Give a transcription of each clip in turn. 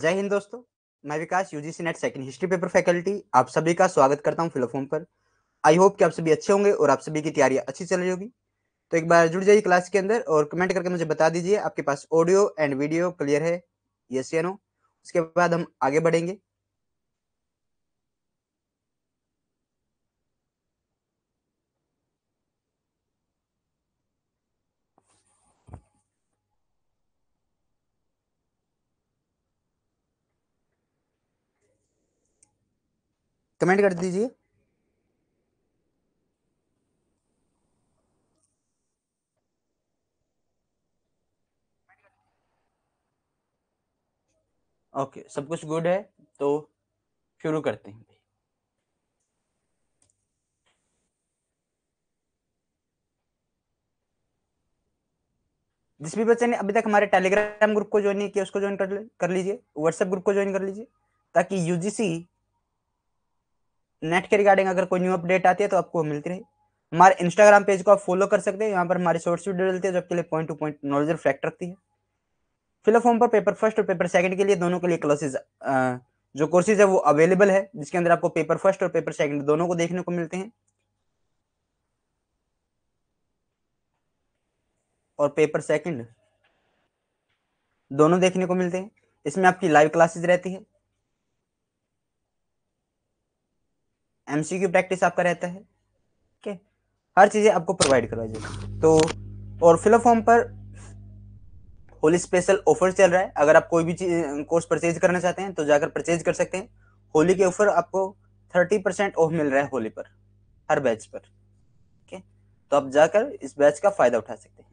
जय हिंद दोस्तों मैं Vikas UGC NET second history paper faculty आप सभी का स्वागत करता हूं फिलोफोम पर आई होप कि आप सभी अच्छे होंगे और आप सभी की तैयारी अच्छी चल रही होगी तो एक बार जुड़ जाइए क्लास के अंदर और कमेंट करके मुझे बता दीजिए आपके पास ऑडियो एंड वीडियो क्लियर है यस या नो उसके बाद हम आगे बढ़ेंगे कमेंट कर दीजिए ओके okay, सब कुछ गुड है तो शुरू करते हैं जिस भी बच्चे ने अभी तक हमारे टेलीग्राम ग्रुप को ज्वाइन नहीं किया उसको ज्वाइन कर, कर लीजिए व्हाट्सएप ग्रुप को ज्वाइन कर लीजिए ताकि यूजीसी नेट के रिगार्डिंग अगर कोई न्यू अपडेट आती है तो आपको मिलती रही हमारे इंस्टाग्राम पेज को आप फॉलो कर सकते हैं यहाँ पर हमारे शॉर्ट्स वीडियो डलती है जो आपके लिए point to point knowledge reflect रखती है फिलो फॉर्म पर पेपर फर्स्ट और पेपर सेकंड के लिए दोनों के लिए क्लासेज जो कोर्सेज है वो अवेलेबल है जिसके अंदर आपको पेपर फर्स्ट और पेपर सेकंड दोनों को देखने को मिलते हैं और पेपर सेकंड दोनों देखने को मिलते हैं इसमें आपकी लाइव क्लासेज रहती है एमसीक्यू प्रैक्टिस आपका रहता है ठीक है हर चीज़ें आपको प्रोवाइड करवाई जाएगी तो और फॉर्म पर होली स्पेशल ऑफर चल रहा है अगर आप कोई भी कोर्स परचेज करना चाहते हैं तो जाकर परचेज कर सकते हैं होली के ऑफर आपको थर्टी परसेंट ऑफ मिल रहा है होली पर हर बैच पर ठीक है तो आप जाकर इस बैच का फायदा उठा सकते हैं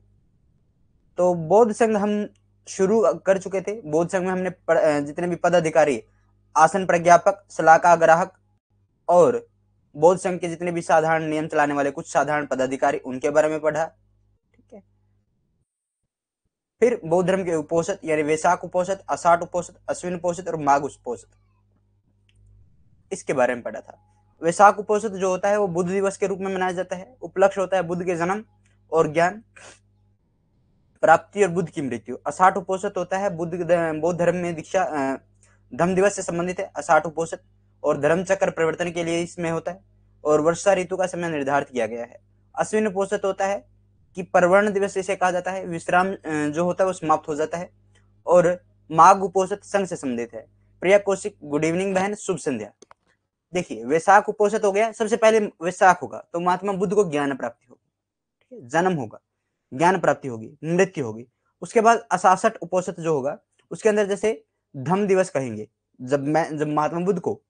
तो बौद्ध संघ हम शुरू कर चुके थे बौद्ध संघ में हमने जितने भी पदाधिकारी आसन प्रज्ञापक सलाहकार ग्राहक और बौद्ध संघ के जितने भी साधारण नियम चलाने वाले कुछ साधारण पदाधिकारी उनके बारे में पढ़ा ठीक है फिर बौद्ध धर्म के उपोषित यानी वैशाख उपोषित असाठ उपोषित अश्विन उपोषित और माघ उपोषित इसके बारे में पढ़ा था वैशाख उपोषित जो होता है वो बुद्ध दिवस के रूप में मनाया जाता है उपलक्ष्य होता है बुद्ध के जन्म और ज्ञान प्राप्ति और बुद्ध की मृत्यु असाठ उपोषित होता है बुद्ध बौद्ध धर्म में दीक्षा धर्म दिवस से संबंधित है असाठ उपोषित और धर्म चक्र परिवर्तन के लिए इसमें होता है और वर्षा ऋतु का समय निर्धारित किया गया है अश्विन पोषित होता है कि पर्वण दिवस इसे कहा जाता है विश्राम जो होता है वो समाप्त हो जाता है और माघ उपोषित संघ से संबंधित है प्रिया कौशिक गुड इवनिंग बहन शुभ संध्या देखिए वैशाख उपोषित हो गया सबसे पहले वैशाख होगा तो महात्मा बुद्ध को ज्ञान प्राप्ति होगी जन्म होगा ज्ञान प्राप्ति होगी मृत्यु होगी उसके बाद असासठ उपोषित जो होगा उसके अंदर जैसे धम दिवस कहेंगे जब मैं जब महात्मा बुद्ध को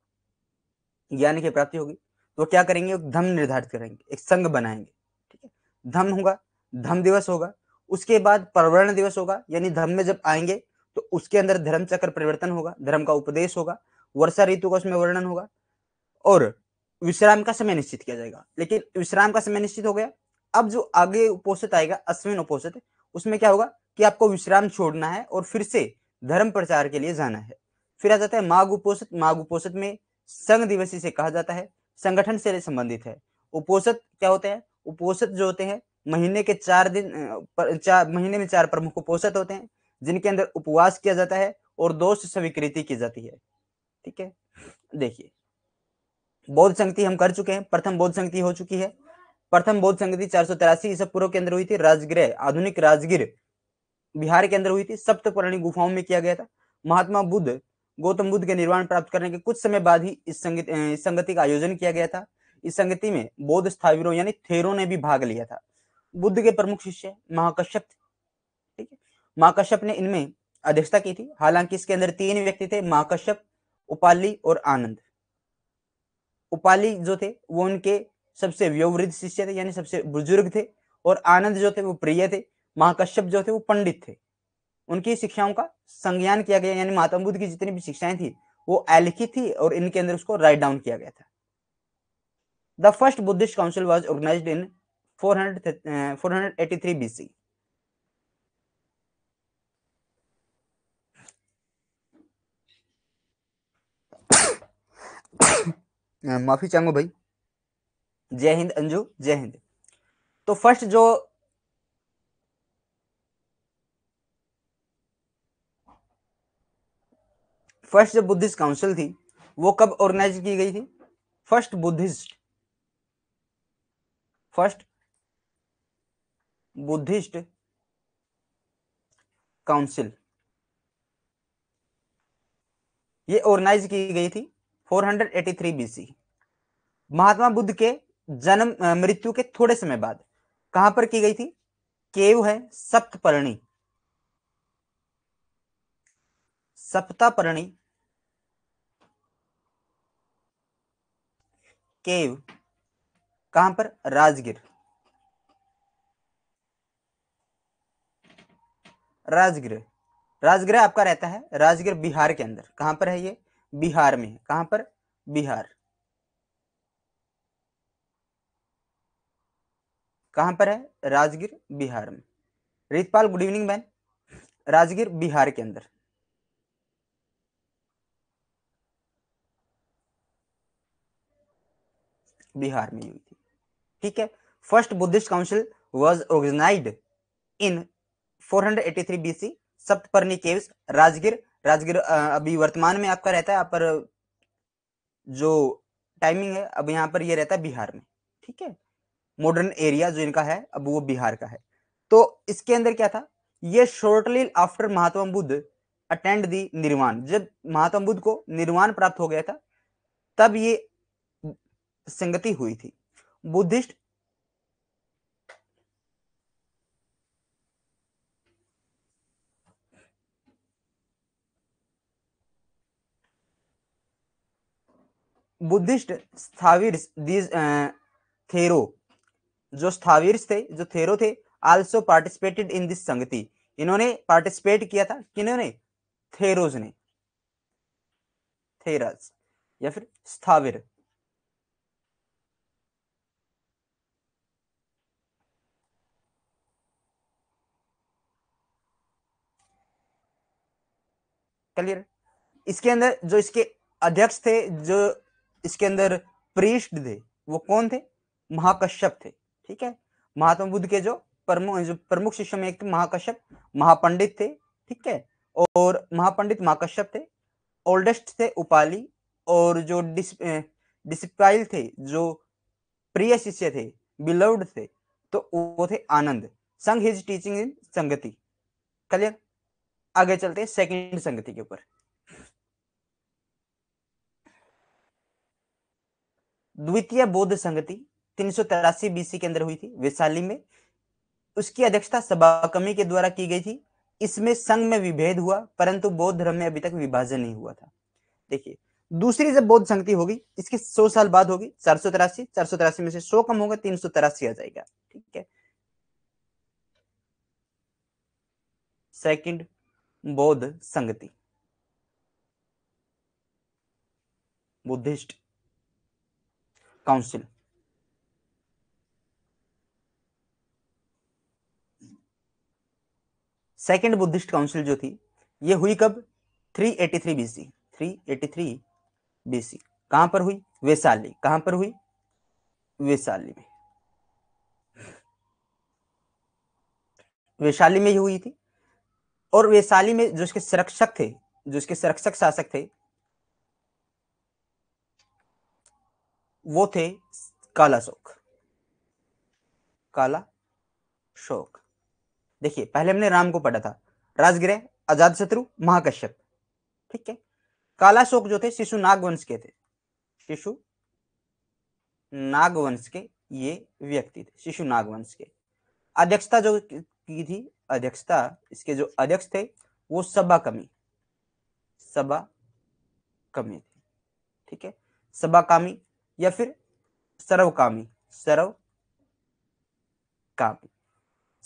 ज्ञान की प्राप्ति होगी तो क्या करेंगे धम निर्धारित करेंगे एक संघ बनाएंगे ठीक है धम होगा धम दिवस होगा उसके बाद प्रवरण दिवस होगा यानी धर्म में जब आएंगे तो उसके अंदर धर्म चक्र परिवर्तन होगा धर्म का उपदेश होगा वर्षा ऋतु का उसमें वर्णन होगा और विश्राम का समय निश्चित किया जाएगा लेकिन विश्राम का समय निश्चित हो गया अब जो आगे उपोषित आएगा अश्विन उपोषित उसमें क्या होगा कि आपको विश्राम छोड़ना है और फिर से धर्म प्रचार के लिए जाना है फिर आ जाता है माघ उपोषित माघ उपोषित में संघ दिवस इसे कहा जाता है संगठन से संबंधित है उपोषित क्या होते हैं उपोषित जो होते हैं महीने के चार दिन पर, चार महीने में चार प्रमुख उपोषित होते हैं जिनके अंदर उपवास किया जाता है और दोष स्वीकृति की जाती है ठीक है देखिए बौद्ध संगति हम कर चुके हैं प्रथम बौद्ध संगति हो चुकी है प्रथम बौद्ध संगति चार सौ तिरासी ईसा पूर्व के अंदर हुई थी राजगृह आधुनिक राजगिर बिहार के अंदर हुई थी सप्तपर्णी गुफाओं में किया गया था महात्मा बुद्ध गौतम बुद्ध के निर्वाण प्राप्त करने के कुछ समय बाद ही इस संगति इस संगति का आयोजन किया गया था इस संगति में बौद्ध स्थाविरों यानी थेरों ने भी भाग लिया था बुद्ध के प्रमुख शिष्य महाकश्यप ठीक है महाकश्यप ने इनमें अध्यक्षता की थी हालांकि इसके अंदर तीन व्यक्ति थे महाकश्यप उपाली और आनंद उपाली जो थे वो उनके सबसे व्यवृद्ध शिष्य थे यानी सबसे बुजुर्ग थे और आनंद जो थे वो प्रिय थे महाकश्यप जो थे वो पंडित थे उनकी शिक्षाओं का संज्ञान किया गया यानी महात्मा बुद्ध की जितनी भी शिक्षाएं थी वो अलिखित थी और इनके अंदर उसको राइट डाउन किया गया था the first Buddhist council was organise in four 400 483 BC माफी चाहूंगा भाई जय हिंद अंजू जय हिंद तो फर्स्ट जो फर्स्ट जो बुद्धिस्ट काउंसिल थी वो कब ऑर्गेनाइज की गई थी first Buddhist first Buddhist council ये ऑर्गेनाइज की गई थी 483 बीसी महात्मा बुद्ध के जन्म मृत्यु के थोड़े समय बाद कहां पर की गई थी केव है सप्तपर्णी सप्तापर्णी केव कहां पर राजगिर राजगिर राजगिर आपका रहता है राजगिर बिहार के अंदर कहां पर है ये बिहार में है कहां पर बिहार कहां पर है राजगिर बिहार में Ritpal good evening man Rajgir Bihar के अंदर बिहार में हुई थी ठीक है first Buddhist council was organise in 483 BC Saptaparni caves Rajgir Rajgir अभी वर्तमान में आपका रहता है पर जो टाइमिंग है अब यहाँ पर ये यह रहता है बिहार में ठीक है मॉडर्न एरिया जो इनका है अब वो बिहार का है तो इसके अंदर क्या था ये shortly after Mahatma Buddha attained the nirvana जब महात्मा बुद्ध को निर्वाण प्राप्त हो गया था तब ये संगति हुई थी बुद्धिस्ट बुद्धिस्ट स्थावीर दीज थेरो जो स्थावीर थे जो थेरो थे आल्सो पार्टिसिपेटेड इन दिस संगति इन्होंने पार्टिसिपेट किया था किन्होंने थेरोज ने थेरस या फिर स्थाविर क्लियर इसके अंदर जो इसके अध्यक्ष थे जो इसके अंदर प्रीस्ट थे वो कौन थे महाकश्यप थे ठीक है महात्मा बुद्ध के जो प्रमुख जो प्रमुख शिष्य में एक महाकश्यप महापंडित थे ठीक है और महापंडित महाकश्यप थे ओल्डेस्ट थे उपाली और जो डिस थे जो प्रिय शिष्य थे बिलव्ड थे तो वो थे आनंद संग हिज टीचिंग इन संगति क्लियर आगे चलते हैं सेकंड संगति के ऊपर द्वितीय बौद्ध संगति तीन सौ तेरासी बीसी के अंदर हुई थी वैशाली में उसकी अध्यक्षता सभाकमी के द्वारा की गई थी इसमें संघ में विभेद हुआ परंतु बौद्ध धर्म में अभी तक विभाजन नहीं हुआ था देखिए दूसरी जब बौद्ध संगति होगी इसकी सौ साल बाद होगी चार सौ तिरासी चार सौ तिरासी में से सौ कम होगा तीन सौ तिरासी आ जाएगा ठीक है सेकंड बौद्ध संगति Buddhist council second Buddhist council जो थी ये हुई कब 383 बीसी थ्री बीसी कहां पर हुई वैशाली कहां पर हुई वैशाली में वैशाली में ही हुई थी और वैशाली में जो इसके संरक्षक थे जो इसके संरक्षक शासक थे वो थे काला शोक काला शोक देखिए पहले हमने राम को पढ़ा था राजगृह आजाद शत्रु महाकश्यप ठीक है काला शोक जो थे शिशु नागवंश के थे शिशु नागवंश के ये व्यक्ति थे शिशु नागवंश के अध्यक्षता जो की थी अध्यक्षता इसके जो अध्यक्ष थे वो सभा कमी सभा कमी थे ठीक है सभा कामी या फिर सर्वकामी सर्व कामी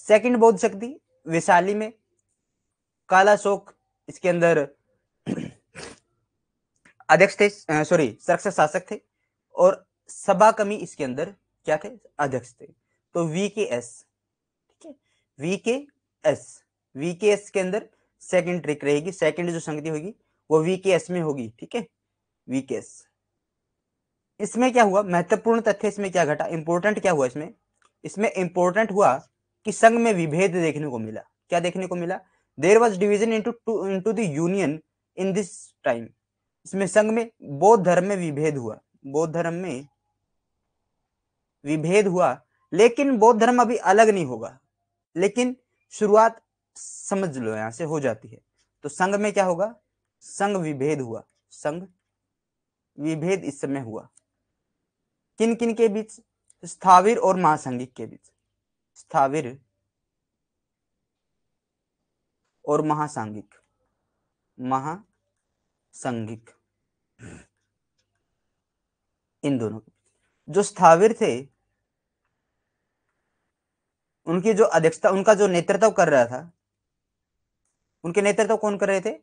सेकंड बौद्ध शक्ति वैशाली में काला शोक इसके अंदर अध्यक्ष थे सॉरी सरक्षक शासक थे और सभा कमी इसके अंदर क्या थे अध्यक्ष थे तो वी के एस ठीक है वी के एस वी के एस के अंदर सेकेंड ट्रिक रहेगी सेकेंड जो संगति होगी वो वी के एस में होगी ठीक है वी के एस इसमें क्या हुआ महत्वपूर्ण तथ्य इसमें क्या घटा इंपोर्टेंट क्या हुआ इसमें इसमें इंपोर्टेंट हुआ कि संघ में विभेद देखने को मिला क्या देखने को मिला there was division into two into दूनियन इन दिस टाइम इसमें संघ में बौद्ध धर्म में विभेद हुआ बौद्ध धर्म में विभेद हुआ लेकिन बौद्ध धर्म अभी अलग नहीं होगा लेकिन शुरुआत समझ लो यहां से हो जाती है तो संघ में क्या होगा संघ विभेद हुआ संघ विभेद इस समय हुआ किन किन के बीच स्थावीर और महासंघिक के बीच स्थावीर और महासांघिक महासंघिक इन दोनों के जो स्थाविर थे उनकी जो अध्यक्षता उनका जो नेतृत्व कर रहा था उनके नेतृत्व कौन कर रहे थे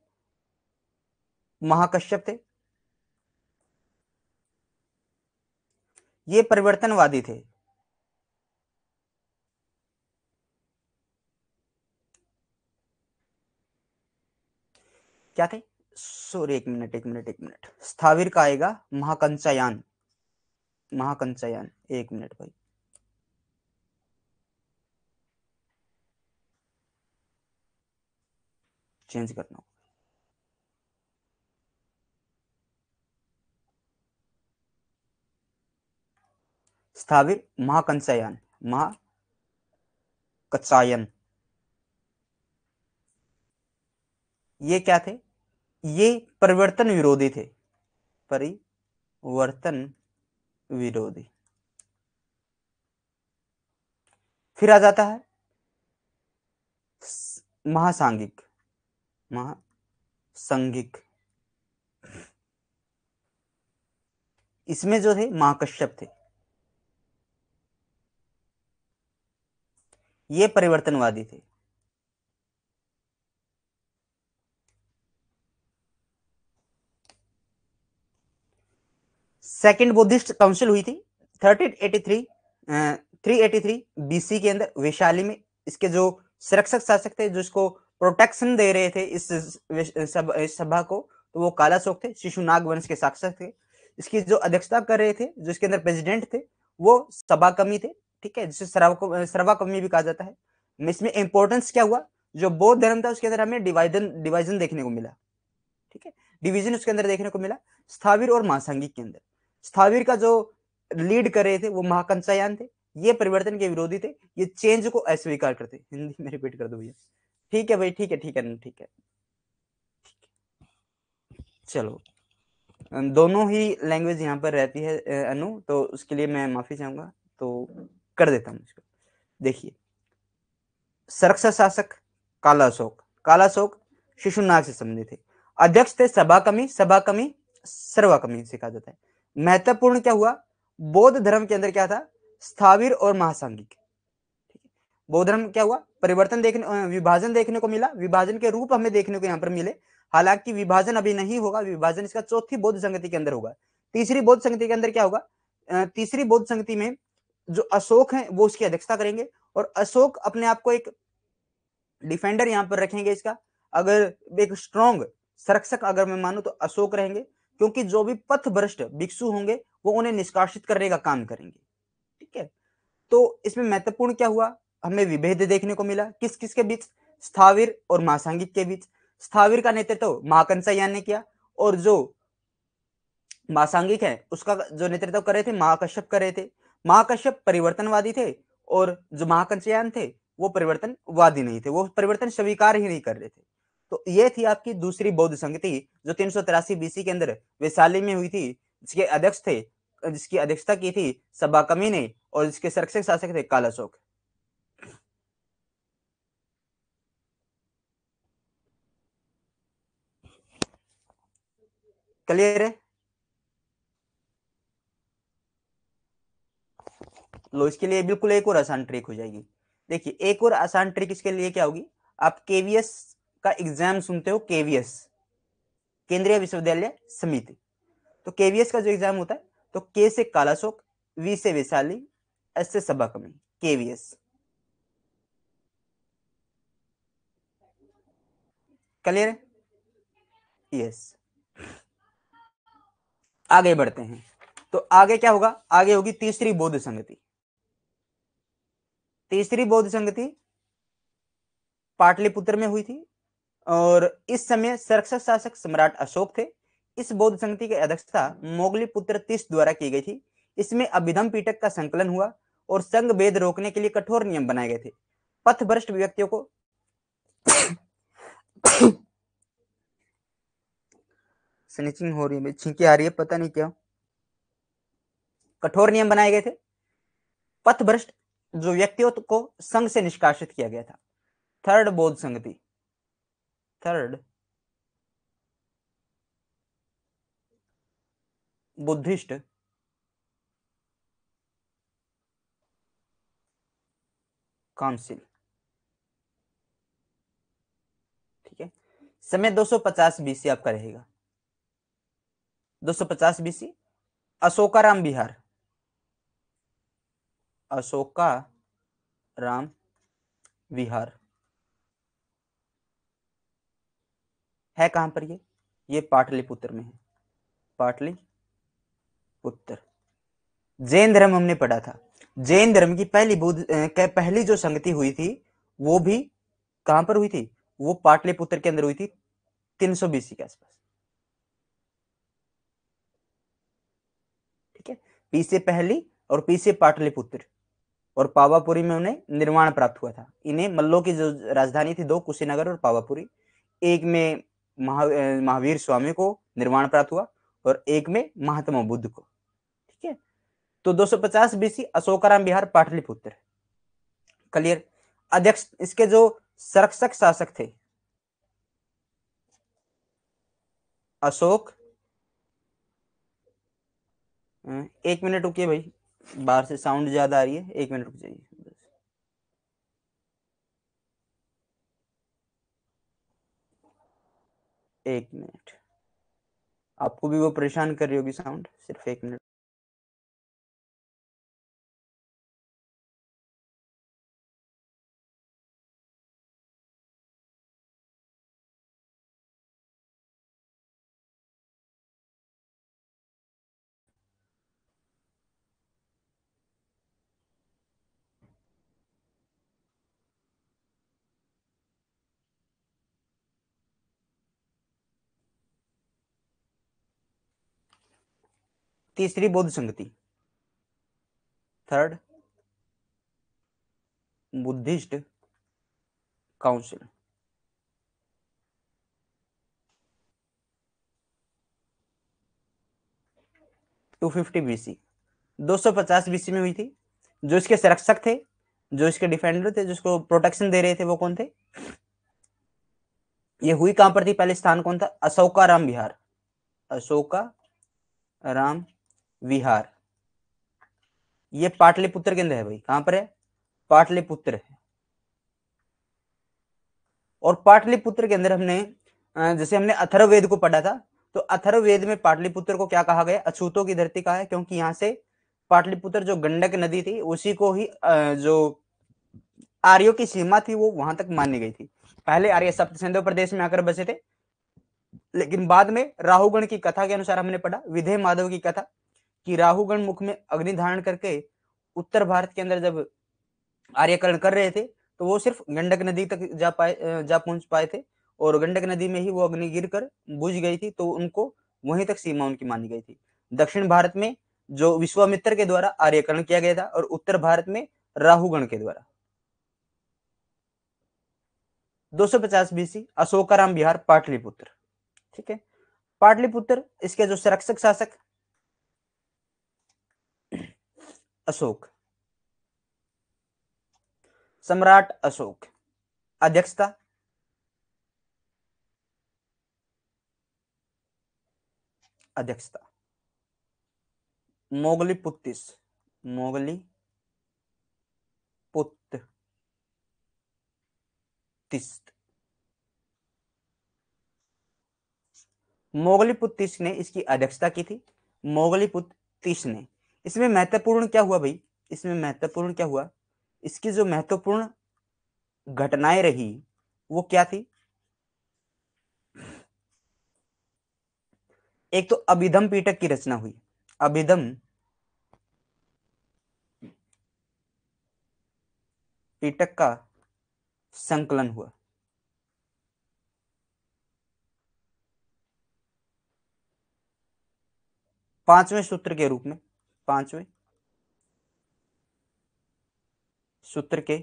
महाकश्यप थे ये परिवर्तनवादी थे क्या थे सॉरी एक मिनट एक मिनट एक मिनट स्थावीर का आएगा महाकंचायान महाकंचायान एक मिनट भाई चेंज करना होगा स्थाविर महाकंसायन महाकत्सायन ये क्या थे ये परिवर्तन विरोधी थे परिवर्तन विरोधी फिर आ जाता है महासांगिक महासंगिक इसमें जो थे महाकश्यप थे ये परिवर्तनवादी थे सेकेंड बुद्धिस्ट काउंसिल हुई थी 1383 383 बीसी के अंदर वैशाली में इसके जो संरक्षक शासक थे जिसको प्रोटेक्शन दे रहे थे इस सब इस सभा को तो वो काला शोक थे शिशु नाग वंश के साक्षर थे इसकी जो अध्यक्षता कर रहे थे जो इसके अंदर प्रेसिडेंट थे वो सभा कमी थे ठीक है जिसे सर्वा कमी भी कहा जाता है इसमें इंपॉर्टेंस क्या हुआ जो बौद्ध धर्म था उसके अंदर हमें डिवाइजन डिवाइजन देखने को मिला ठीक है डिवीजन उसके अंदर देखने को मिला स्थावीर और महासंघिक के अंदर स्थावीर का जो लीड कर रहे थे वो महाकंसायान थे ये परिवर्तन के विरोधी थे ये चेंज को अस्वीकार करते हिंदी में रिपीट कर दो भैया ठीक है भाई ठीक है ठीक है ठीक है चलो दोनों ही लैंग्वेज यहाँ पर रहती है अनु तो उसके लिए मैं माफी चाहूंगा तो कर देता हूँ इसको देखिए सरक्षा शासक काला शोक काला अशोक शिशुनाग से संबंधित थे अध्यक्ष थे सभा कमी सभा कमी सर्वा कमी से कहा जाता है महत्वपूर्ण क्या हुआ बौद्ध धर्म के अंदर क्या था स्थावीर और महासांगिक बौद्ध धर्म क्या हुआ परिवर्तन देखने विभाजन देखने को मिला विभाजन के रूप हमें देखने को यहाँ पर मिले हालांकि विभाजन अभी नहीं होगा विभाजन इसका चौथी बौद्ध संगति के अंदर होगा तीसरी बौद्ध संगति के अंदर क्या होगा तीसरी बौद्ध संगति में जो अशोक है वो उसकी अध्यक्षता करेंगे और अशोक अपने आप को एक डिफेंडर यहाँ पर रखेंगे इसका अगर एक स्ट्रॉन्ग संरक्षक अगर मैं मानू तो अशोक रहेंगे क्योंकि जो भी पथ भ्रष्ट भिक्षु होंगे वो उन्हें निष्कासित करने का काम करेंगे ठीक है तो इसमें महत्वपूर्ण क्या हुआ हमें विभेद देखने को मिला किस किस के बीच स्थावीर और महासांगिक के बीच स्थावीर का नेतृत्व तो महाकंसैया ने किया और जो महासांगिक है उसका जो नेतृत्व तो कर रहे थे महाकश्यप कर रहे थे महाकश्यप परिवर्तनवादी थे और जो महाकंसयान थे वो परिवर्तनवादी नहीं थे वो परिवर्तन स्वीकार ही नहीं कर रहे थे तो ये थी आपकी दूसरी बौद्ध संगति जो तीन सौ तिरासी बीसी के अंदर वैशाली में हुई थी जिसके अध्यक्ष थे जिसकी अध्यक्षता की थी सभा कमी ने और जिसके संरक्षक शासक थे काला क्लियर है eh? लो इसके लिए बिल्कुल एक और आसान ट्रिक हो जाएगी देखिए एक और आसान ट्रिक इसके लिए क्या होगी आप केवीएस का एग्जाम सुनते हो केवीएस केंद्रीय विश्वविद्यालय समिति तो केवीएस का जो एग्जाम होता है तो के से कालाशोक वी से वैशाली एस से में केवीएस क्लियर है यस आगे बढ़ते हैं तो आगे क्या होगा आगे होगी तीसरी बौद्ध संगति तीसरी बौद्ध संगति पाटलिपुत्र में हुई थी और इस समय सरक्षक शासक सम्राट अशोक थे इस बौद्ध संगति की अध्यक्षता मोगली पुत्र तीस द्वारा की गई थी इसमें अभिधम पीटक का संकलन हुआ और संघ भेद रोकने के लिए कठोर नियम बनाए गए थे पथभ्रष्ट व्यक्तियों को स्निचिंग हो रही है छींके आ रही है पता नहीं क्या कठोर नियम बनाए गए थे पथ भ्रष्ट जो व्यक्तियों को संघ से निष्कासित किया गया था थर्ड बोध संगति थर्ड बुद्धिस्ट काउंसिल ठीक है समय 250 बीसी आपका रहेगा दो सौ पचास बीसी अशोकाराम बिहार अशोका राम विहार है कहां पर ये ये पाटलिपुत्र में है पाटलिपुत्र जैन धर्म हमने पढ़ा था जैन धर्म की पहली बुद्ध पहली जो संगति हुई थी वो भी कहां पर हुई थी वो पाटलिपुत्र के अंदर हुई थी 300 बीसी के आसपास पी से पहली और पी से पाटलिपुत्र और पावापुरी में उन्हें निर्माण प्राप्त हुआ था इन्हें मल्लो की जो राजधानी थी दो कुशीनगर और पावापुरी एक में महा महावीर स्वामी को निर्माण प्राप्त हुआ और एक में महात्मा बुद्ध को ठीक है तो 250 बीसी अशोकाराम बिहार पाटलिपुत्र क्लियर अध्यक्ष इसके जो संरक्षक शासक थे अशोक हम्म, एक मिनट रुकिए भाई बाहर से साउंड ज्यादा आ रही है एक मिनट रुक जाइए एक मिनट आपको भी वो परेशान कर रही होगी साउंड सिर्फ एक मिनट तीसरी बौद्ध संगति third Buddhist council two fifty BC दो सौ पचास बीसी में हुई थी जो इसके संरक्षक थे जो इसके डिफेंडर थे जिसको प्रोटेक्शन दे रहे थे वो कौन थे ये हुई कहां पर थी पहले स्थान कौन था अशोका राम बिहार अशोका राम विहार ये पाटलिपुत्र के अंदर है भाई कहां पर है पाटलिपुत्र है और पाटलिपुत्र के अंदर हमने जैसे हमने अथर्ववेद को पढ़ा था तो अथर्ववेद में पाटलिपुत्र को क्या कहा गया अछूतों की धरती कहा है क्योंकि यहां से पाटलिपुत्र जो गंडक नदी थी उसी को ही जो आर्यो की सीमा थी वो वहां तक मानी गई थी पहले आर्य सप्त सिंधु प्रदेश में आकर बसे थे लेकिन बाद में राहुगण की कथा के अनुसार हमने पढ़ा विधेय माधव की कथा कि राहुगण मुख में अग्नि धारण करके उत्तर भारत के अंदर जब आर्यकरण कर रहे थे तो वो सिर्फ गंडक नदी तक जा पाए जा पहुंच पाए थे और गंडक नदी में ही वो अग्नि गिर कर बुझ गई थी तो उनको वहीं तक सीमा उनकी मानी गई थी दक्षिण भारत में जो विश्वामित्र के द्वारा आर्यकरण किया गया था और उत्तर भारत में राहुगण के द्वारा 250 बीसी अशोकाराम बिहार पाटलिपुत्र ठीक है पाटलिपुत्र इसके जो संरक्षक शासक अशोक सम्राट अशोक अध्यक्षता अध्यक्षता मोगली पुत्तिस मोगली पुत मोगली पुत्तिस ने इसकी अध्यक्षता की थी मोगली पुत्तिस ने इसमें महत्वपूर्ण क्या हुआ भाई इसमें महत्वपूर्ण क्या हुआ इसकी जो महत्वपूर्ण घटनाएं रही वो क्या थी एक तो अभिधम पीटक की रचना हुई अभिधम पीटक का संकलन हुआ पांचवें सूत्र के रूप में पांचवें सूत्र के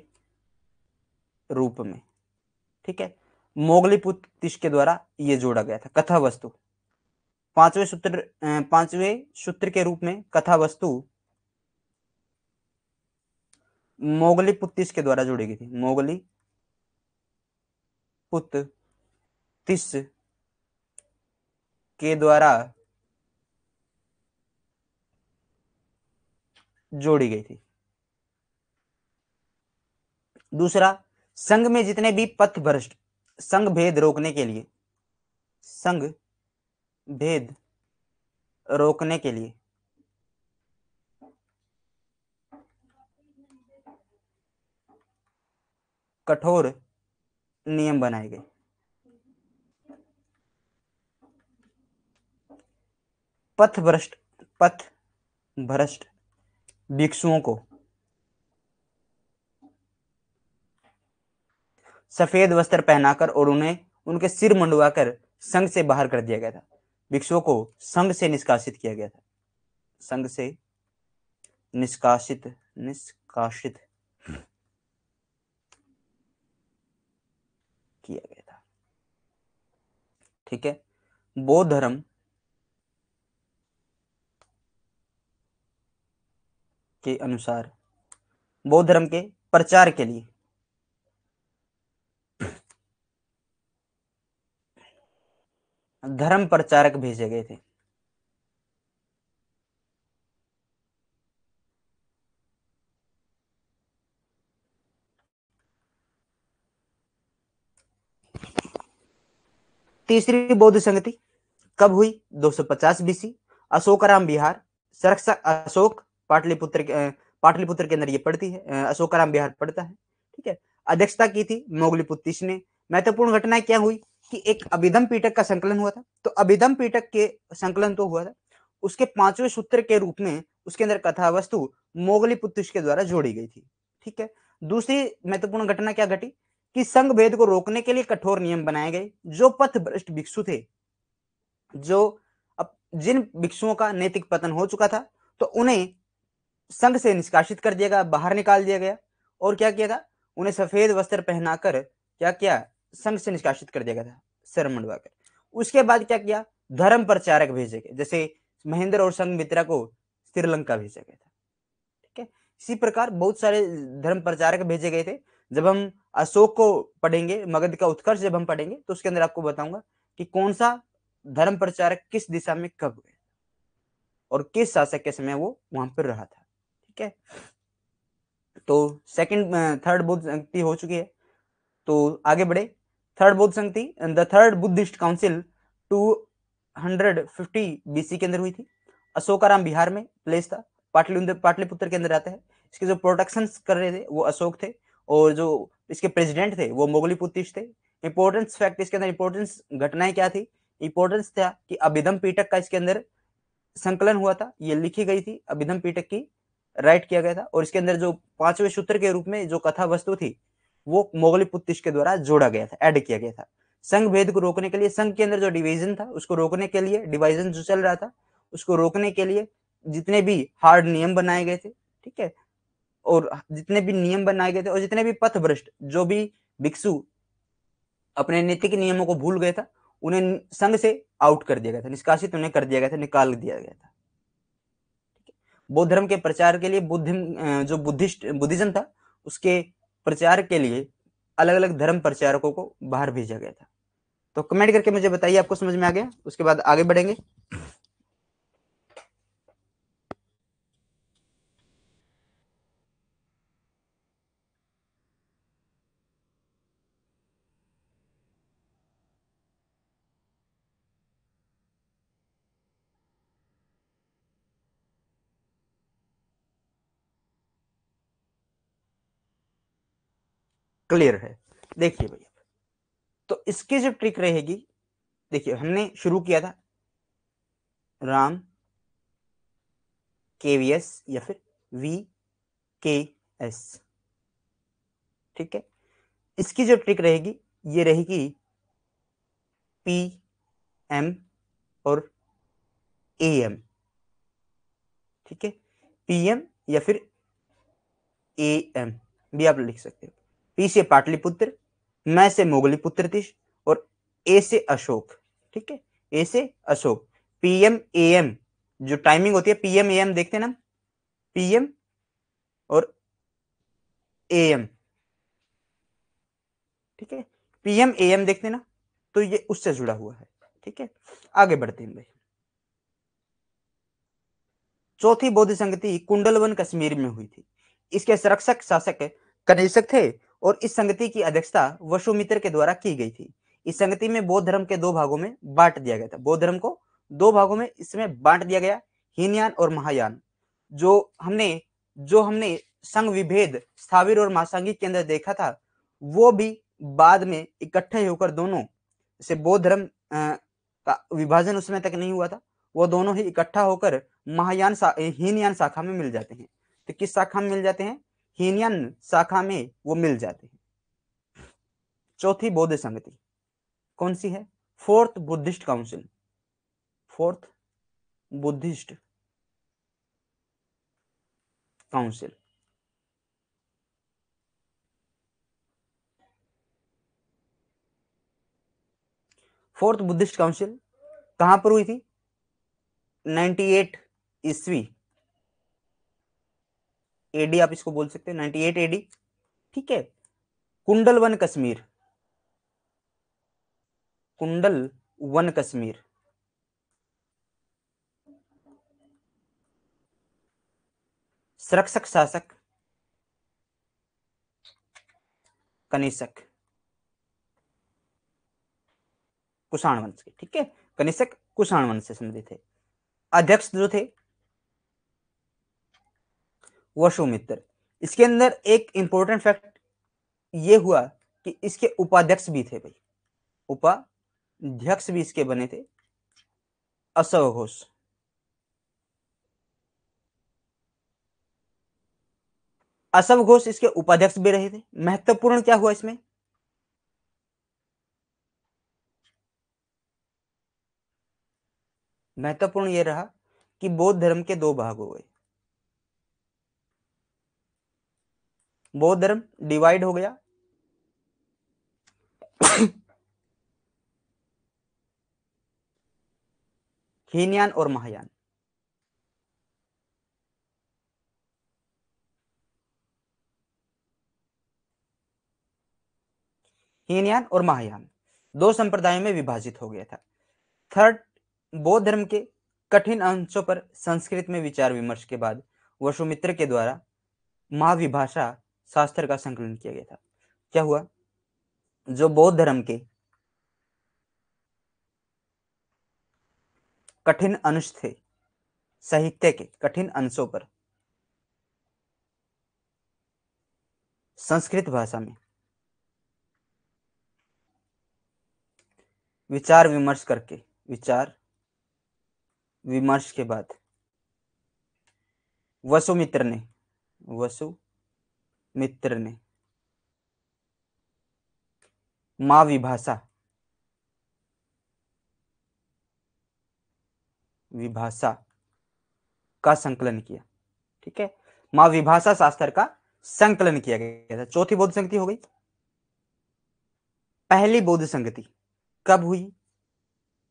रूप में ठीक है मोगलीपुतिश के द्वारा ये जोड़ा गया था कथा वस्तु पांचवें सूत्र पांचवें सूत्र के रूप में कथा वस्तु मोगली पुतिस के द्वारा जोड़ी गई थी मोगली पुत तिस के द्वारा जोड़ी गई थी दूसरा संघ में जितने भी पथ भ्रष्ट संघ भेद रोकने के लिए संघ भेद रोकने के लिए कठोर नियम बनाए गए पथ भ्रष्ट पथ भ्रष्ट भिक्षुओं को सफेद वस्त्र पहनाकर और उन्हें उनके सिर मंडवाकर संघ से बाहर कर दिया गया था भिक्षुओं को संघ से निष्कासित किया गया था संघ से निष्कासित निष्कासित किया गया था ठीक है बौद्ध धर्म के अनुसार बौद्ध धर्म के प्रचार के लिए धर्म प्रचारक भेजे गए थे तीसरी बौद्ध संगति कब हुई 250 बीसी अशोकराम बिहार अशोक पाटलिपुत्र पाटलिपुत्र के अंदर ये पड़ती है अशोकाराम बिहार पड़ता है ठीक है अध्यक्षता की थी मोगलीपुत्तीश ने महत्वपूर्ण घटना क्या हुई कि एक अभिधम पीटक का संकलन हुआ था तो अभिधम पीटक के संकलन तो हुआ था उसके पांचवें सूत्र के रूप में उसके अंदर कथा वस्तु मोगली पुत्तिश के द्वारा जोड़ी गई थी ठीक है दूसरी महत्वपूर्ण घटना क्या घटी कि संघ भेद को रोकने के लिए कठोर नियम बनाए गए जो पथ भ्रष्ट भिक्षु थे जो अब जिन भिक्षुओं का नैतिक पतन हो चुका था तो उन्हें संघ से निष्कासित कर दिया गया बाहर निकाल दिया गया और क्या किया था उन्हें सफेद वस्त्र पहनाकर क्या किया संघ से निष्कासित कर दिया गया था सर मंडवाकर उसके बाद क्या किया धर्म प्रचारक भेजे गए जैसे महेंद्र और संघ मित्रा को श्रीलंका भेजा गया था ठीक है इसी प्रकार बहुत सारे धर्म प्रचारक भेजे गए थे जब हम अशोक को पढ़ेंगे मगध का उत्कर्ष जब हम पढ़ेंगे तो उसके अंदर आपको बताऊंगा कि कौन सा धर्म प्रचारक किस दिशा में कब गए और किस शासक के समय वो वहां पर रहा था ठीक है तो सेकंड थर्ड बुद्ध संगति हो चुकी है तो आगे बढ़े थर्ड बुद्ध संगति the third Buddhist council two hundred fifty BC के अंदर हुई थी अशोकाराम बिहार में प्लेस था पाटलिपुत्र के अंदर आता है इसके जो प्रोटेक्शन कर रहे थे वो अशोक थे और जो इसके प्रेसिडेंट थे वो मोगली पुतिश थे इंपोर्टेंस फैक्ट इसके अंदर इंपोर्टेंस घटनाएं क्या थी इंपोर्टेंस था कि अभिधम पीटक का इसके अंदर संकलन हुआ था ये लिखी गई थी अभिधम पीटक की राइट किया गया था और इसके अंदर जो पांचवें सूत्र के रूप में जो कथा वस्तु थी वो मोगली पुतिश के द्वारा जोड़ा गया था ऐड किया गया था संघ भेद को रोकने के लिए संघ के अंदर जो डिवीजन था उसको रोकने के लिए डिवाइजन जो चल रहा था उसको रोकने के लिए जितने भी हार्ड नियम बनाए गए थे ठीक है और जितने भी नियम बनाए गए थे और जितने भी पथ भ्रष्ट जो भी भिक्षु अपने नैतिक नियमों को भूल गए था उन्हें संघ से आउट कर दिया गया था निष्कासित उन्हें कर दिया गया था निकाल दिया गया था बौद्ध धर्म के प्रचार के लिए बुद्ध जो बुद्धिस्ट बुद्धिज्म था उसके प्रचार के लिए अलग अलग धर्म प्रचारकों को बाहर भेजा गया था तो कमेंट करके मुझे बताइए आपको समझ में आ गया उसके बाद आगे बढ़ेंगे क्लियर है देखिए भैया तो इसकी जो ट्रिक रहेगी देखिए हमने शुरू किया था राम के वी एस या फिर वी के एस ठीक है इसकी जो ट्रिक रहेगी ये रहेगी पी एम और ए एम ठीक है पी एम या फिर ए एम भी आप लिख सकते हो पी से पाटलिपुत्र मैं से पुत्र थी और ए से अशोक ठीक है ए से अशोक पीएम एम जो टाइमिंग होती है पीएम एम देखते हैं ना पीएम और एम ठीक है पीएम एम देखते ना तो ये उससे जुड़ा हुआ है ठीक है आगे बढ़ते हैं भाई चौथी बौद्ध संगति कुंडलवन कश्मीर में हुई थी इसके संरक्षक शासक कनिष्क थे और इस संगति की अध्यक्षता वशुमित्र के द्वारा की गई थी इस संगति में बौद्ध धर्म के दो भागों में बांट दिया गया था बौद्ध धर्म को दो भागों में इसमें बांट दिया गया हीनयान और महायान जो हमने जो हमने संघ विभेद स्थावीर और महासंघी के अंदर देखा था वो भी बाद में इकट्ठे होकर दोनों से बौद्ध धर्म का विभाजन उसमें तक नहीं हुआ था वो दोनों ही इकट्ठा होकर महायान सा, हीनयान शाखा में मिल जाते हैं तो किस शाखा में मिल जाते हैं हीनयन शाखा में वो मिल जाते हैं चौथी बौद्ध समिति कौन सी है fourth Buddhist council fourth Buddhist council fourth Buddhist council कहां पर हुई थी 98 ईस्वी एडी आप इसको बोल सकते हो एट एडी ठीक है कुंडल वन कश्मीर कुंडल वन कश्मीर संरक्षक शासक कनिषक कुषाण वंश के ठीक है कनिषक कुषाण वंश से संबंधित थे अध्यक्ष जो थे वसुमित्र इसके अंदर एक इंपॉर्टेंट फैक्ट ये हुआ कि इसके उपाध्यक्ष भी थे भाई उपाध्यक्ष भी इसके बने थे असव घोष असव घोष इसके उपाध्यक्ष भी रहे थे महत्वपूर्ण क्या हुआ इसमें महत्वपूर्ण यह रहा कि बौद्ध धर्म के दो भाग हो गए बौद्ध धर्म डिवाइड हो गया हीनयान और महायान हीनयान और महायान दो संप्रदायों में विभाजित हो गया था थर्ड बौद्ध धर्म के कठिन अंशों पर संस्कृत में विचार विमर्श के बाद वशुमित्र के द्वारा महाविभाषा शास्त्र का संकलन किया गया था क्या हुआ जो बौद्ध धर्म के कठिन अंश थे साहित्य के कठिन अंशों पर संस्कृत भाषा में विचार विमर्श करके विचार विमर्श के बाद वसुमित्र ने वसु मित्र ने मां विभाषा विभाषा का संकलन किया ठीक है मां विभाषा शास्त्र का संकलन किया गया था चौथी बौद्ध संगति हो गई पहली बौद्ध संगति कब हुई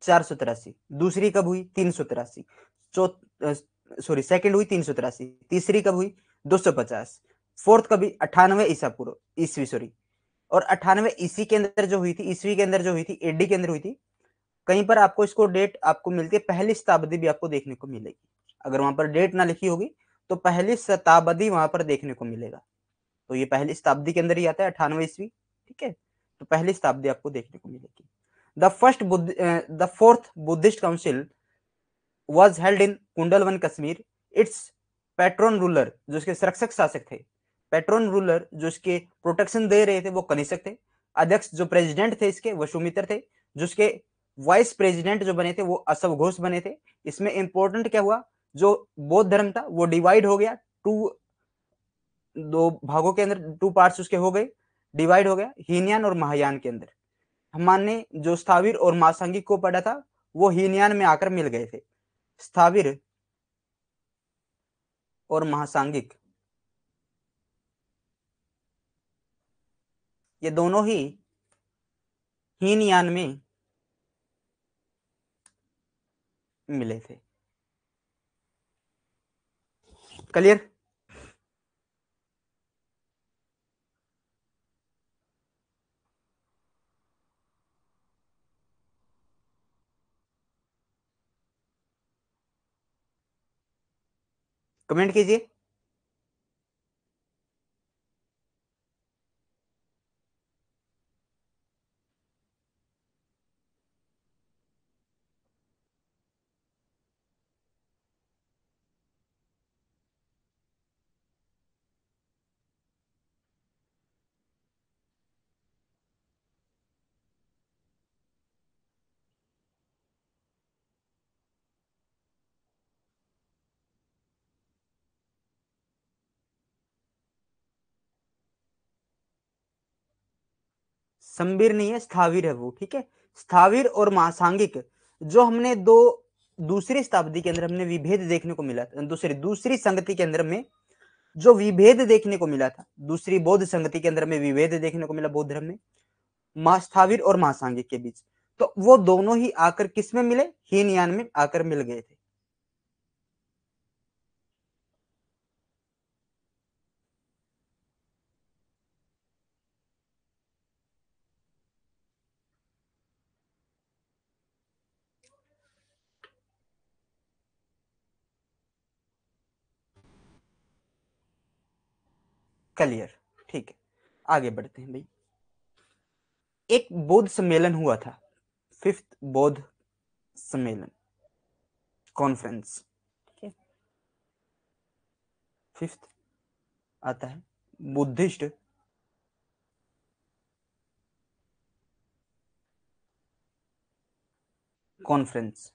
चार सौ तिरासी दूसरी कब हुई तीन सौ तिरासी सॉरी सेकंड हुई तीन सौ तिरासी तीसरी कब हुई दो सौ पचास फोर्थ कभी अठानवे ईसा पूर्व ईस्वी सॉरी और अठानवे ईस्वी के अंदर जो हुई थी ईस्वी के अंदर जो हुई थी एडी के अंदर हुई थी कहीं पर आपको इसको डेट आपको मिलती है पहली शताब्दी भी आपको देखने को मिलेगी अगर वहां पर डेट ना लिखी होगी तो पहली शताब्दी वहां पर देखने को मिलेगा तो ये पहली शताब्दी के अंदर ही आता है अठानवे ईस्वी ठीक है तो पहली शताब्दी आपको देखने को मिलेगी the first Buddha the fourth Buddhist council was held in Kundalvan Kashmir its patron ruler जो उसके संरक्षक शासक थे पेट्रोन रूलर जो इसके प्रोटेक्शन दे रहे थे वो कनिष्क थे अध्यक्ष जो प्रेसिडेंट थे इसके वसुमित्र थे जिसके वाइस प्रेसिडेंट जो बने थे वो असव घोष बने थे इसमें इंपॉर्टेंट क्या हुआ जो बौद्ध धर्म था वो डिवाइड हो गया टू दो भागों के अंदर टू पार्ट्स उसके हो गए डिवाइड हो गया हीनयान और महायान के अंदर हमारे जो स्थाविर और मासांगिक को पढ़ा था वो हीनयान में आकर मिल गए थे स्थावीर और महासांगिक ये दोनों ही हीन यान में मिले थे क्लियर कमेंट कीजिए संबीर नहीं है स्थावीर है वो ठीक है स्थावीर और महासांगिक जो हमने दो दूसरी शताब्दी के अंदर हमने विभेद देखने को मिला था दूसरी दूसरी संगति के अंदर में जो विभेद देखने को मिला था दूसरी बौद्ध संगति के अंदर में विभेद देखने को मिला बौद्ध धर्म में महास्थावीर और महासांगिक के बीच तो वो दोनों ही आकर किस में मिले हीनयान में आकर मिल गए थे क्लियर ठीक है आगे बढ़ते हैं भाई एक बौद्ध सम्मेलन हुआ था फिफ्थ बौद्ध सम्मेलन कॉन्फ्रेंस फिफ्थ आता है बुद्धिस्ट कॉन्फ्रेंस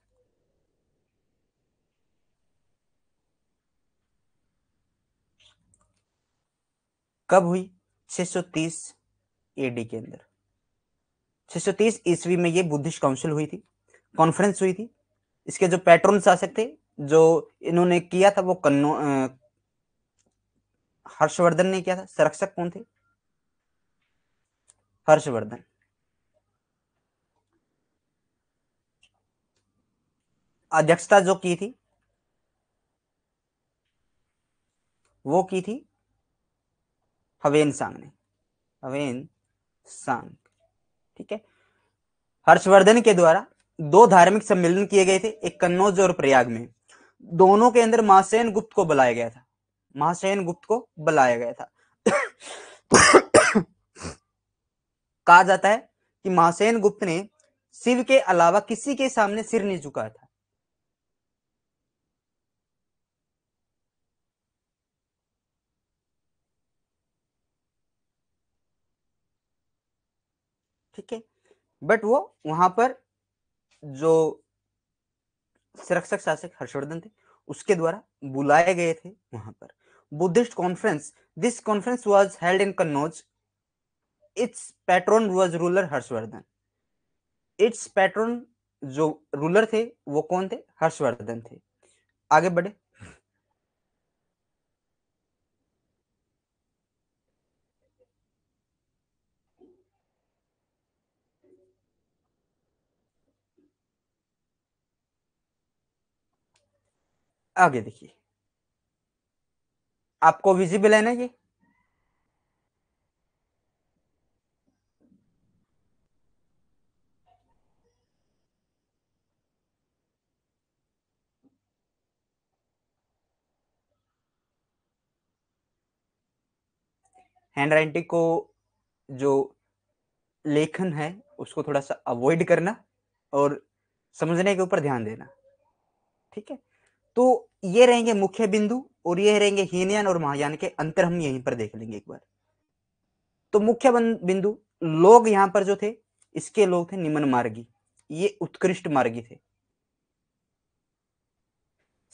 कब हुई 630 एडी के अंदर 630 ईस्वी में ये बुद्धिस्ट काउंसिल हुई थी कॉन्फ्रेंस हुई थी इसके जो पैटर्न शासक थे जो इन्होंने किया था वो कन्नो हर्षवर्धन ने किया था संरक्षक कौन थे हर्षवर्धन अध्यक्षता जो की थी वो की थी हवेन सांग ने हवेन सांग ठीक है हर्षवर्धन के द्वारा दो धार्मिक सम्मेलन किए गए थे एक कन्नौज और प्रयाग में दोनों के अंदर महासेन गुप्त को बुलाया गया था महासेन गुप्त को बुलाया गया था कहा जाता है कि महासेन गुप्त ने शिव के अलावा किसी के सामने सिर नहीं झुकाया था ठीक है बट वो वहां पर जो संरक्षक शासक हर्षवर्धन थे उसके द्वारा बुलाए गए थे वहां पर Buddhist conference this conference was held in Kannauj its patron was ruler Harshvardhan its patron जो रूलर थे वो कौन थे हर्षवर्धन थे आगे बढ़े आगे देखिए आपको विजिबल है ना ये हैंड राइटिंग को जो लेखन है उसको थोड़ा सा अवॉइड करना और समझने के ऊपर ध्यान देना ठीक है तो ये रहेंगे मुख्य बिंदु और ये रहेंगे हीनयान और महायान के अंतर हम यहीं पर देख लेंगे एक बार तो मुख्य बिंदु लोग यहां पर जो थे इसके लोग थे निम्न मार्गी ये उत्कृष्ट मार्गी थे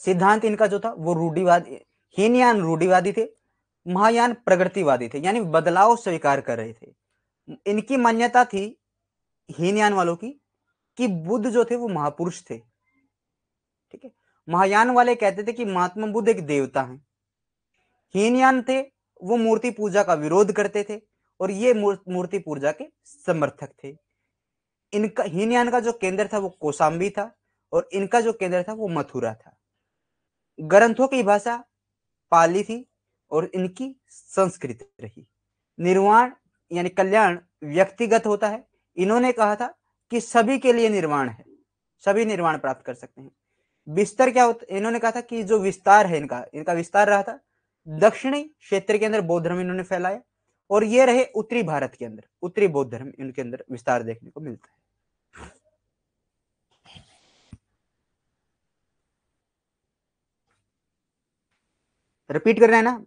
सिद्धांत इनका जो था वो रूढ़िवादी हीनयान रूढ़िवादी थे महायान प्रगतिवादी थे यानी बदलाव स्वीकार कर रहे थे इनकी मान्यता थी हीनयान वालों की कि बुद्ध जो थे वो महापुरुष थे ठीक है महायान वाले कहते थे कि महात्मा बुद्ध एक देवता है हीनयान थे वो मूर्ति पूजा का विरोध करते थे और ये मूर्ति पूजा के समर्थक थे इनका हीनयान का जो केंद्र था वो कोसाम्बी था और इनका जो केंद्र था वो मथुरा था ग्रंथों की भाषा पाली थी और इनकी संस्कृत रही निर्वाण यानी कल्याण व्यक्तिगत होता है इन्होंने कहा था कि सभी के लिए निर्वाण है सभी निर्वाण प्राप्त कर सकते हैं विस्तार क्या होता इन्होंने कहा था कि जो विस्तार है इनका इनका विस्तार रहा था दक्षिणी क्षेत्र के अंदर बौद्ध धर्म इन्होंने फैलाया और ये रहे उत्तरी भारत के अंदर उत्तरी बौद्ध धर्म इनके अंदर विस्तार देखने को मिलता है रिपीट कर रहे हैं ना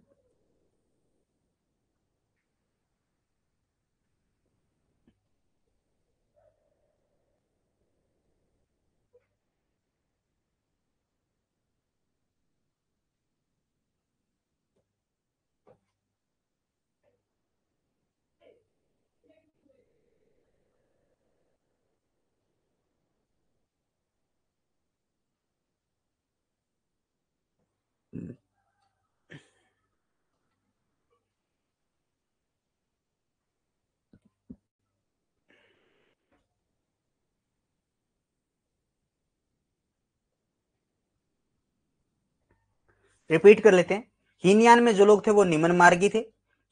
रिपीट कर लेते हैं हीनयान में जो लोग थे वो निमन मार्गी थे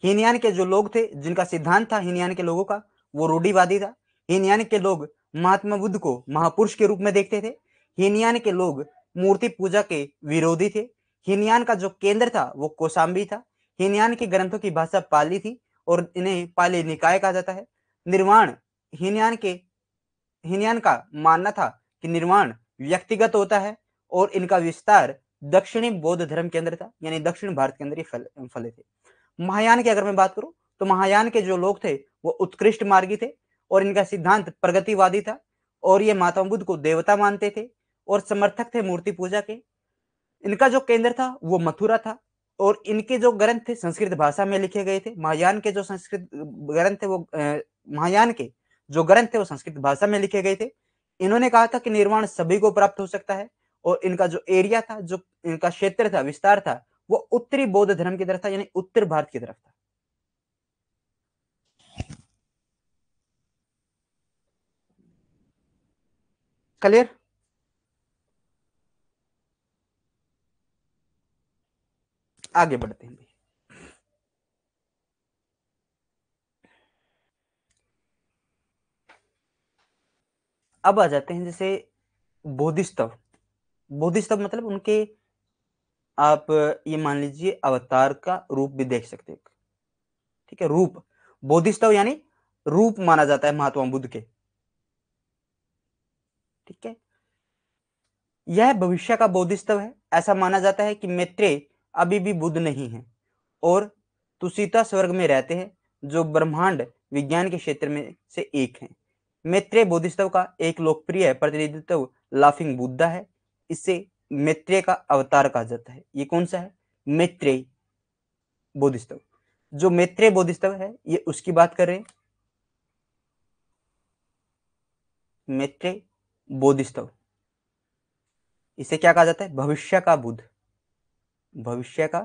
हीनयान के जो लोग थे जिनका सिद्धांत था हीनयान के लोगों का वो रूढ़ीवादी था हीनयान के लोग महात्मा बुद्ध को महापुरुष के रूप में देखते थे हीनयान के लोग मूर्ति पूजा के विरोधी थे हीनयान का जो केंद्र था वो कोसाम्बी था हीनयान के ग्रंथों की भाषा पाली थी और इन्हें पाली निकाय कहा जाता है निर्वाण हीनयान के हीनयान का मानना था कि निर्वाण व्यक्तिगत होता है और इनका विस्तार दक्षिणी बौद्ध धर्म के अंदर था यानी दक्षिण भारत के अंदर ये फले थे महायान की अगर मैं बात करूं तो महायान के जो लोग थे वो उत्कृष्ट मार्गी थे और इनका सिद्धांत प्रगतिवादी था और ये माता बुद्ध को देवता मानते थे और समर्थक थे मूर्ति पूजा के इनका जो केंद्र था वो मथुरा था और इनके जो ग्रंथ थे संस्कृत भाषा में लिखे गए थे महायान के जो संस्कृत ग्रंथ थे वो महायान के जो ग्रंथ थे वो संस्कृत भाषा में लिखे गए थे इन्होंने कहा था कि निर्वाण सभी को प्राप्त हो सकता है और इनका जो एरिया था जो इनका क्षेत्र था विस्तार था वो उत्तरी बौद्ध धर्म की तरफ था यानी उत्तर भारत की तरफ था क्लियर आगे बढ़ते हैं अब आ जाते हैं जैसे बोधिस्तव बुद्धिस्ट मतलब उनके आप ये मान लीजिए अवतार का रूप भी देख सकते हैं ठीक है रूप बोधिस्तव यानी रूप माना जाता है महात्मा बुद्ध के ठीक है यह भविष्य का बोधिस्तव है ऐसा माना जाता है कि मैत्रे अभी भी बुद्ध नहीं है और तुषिता स्वर्ग में रहते हैं जो ब्रह्मांड विज्ञान के क्षेत्र में से एक है मैत्रेय बोधिस्तव का एक लोकप्रिय प्रतिनिधित्व लाफिंग बुद्धा है इसे मैत्रेय का अवतार कहा जाता है ये कौन सा है मैत्रेय बोधिस्तव जो मैत्रेय बोधिस्तव है ये उसकी बात कर रहे हैं बोधिस्तव इसे क्या कहा जाता है भविष्य का बुद्ध भविष्य का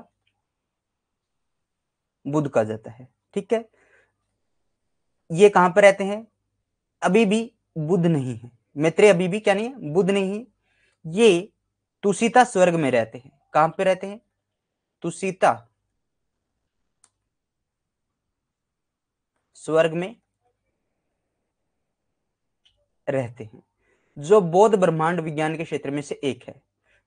बुद्ध कहा जाता है ठीक है ये कहां पर रहते हैं अभी भी बुद्ध नहीं है मित्र अभी भी क्या नहीं है बुद्ध नहीं है ये तुसीता स्वर्ग में रहते हैं कहां पे रहते हैं तुसीता स्वर्ग में रहते हैं जो बौद्ध ब्रह्मांड विज्ञान के क्षेत्र में से एक है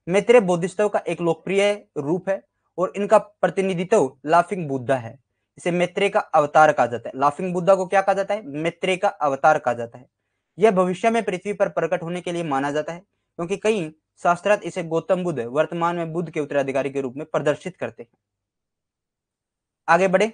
मैत्रेय बोधिस्तव का एक लोकप्रिय रूप है और इनका प्रतिनिधित्व लाफिंग बुद्धा है इसे मैत्रेय का अवतार कहा जाता है लाफिंग बुद्धा को क्या कहा जाता है मैत्रेय का अवतार कहा जाता है यह भविष्य में पृथ्वी पर प्रकट होने के लिए माना जाता है क्योंकि कई शास्त्रार्थ इसे गौतम बुद्ध वर्तमान में बुद्ध के उत्तराधिकारी के रूप में प्रदर्शित करते हैं आगे बढ़े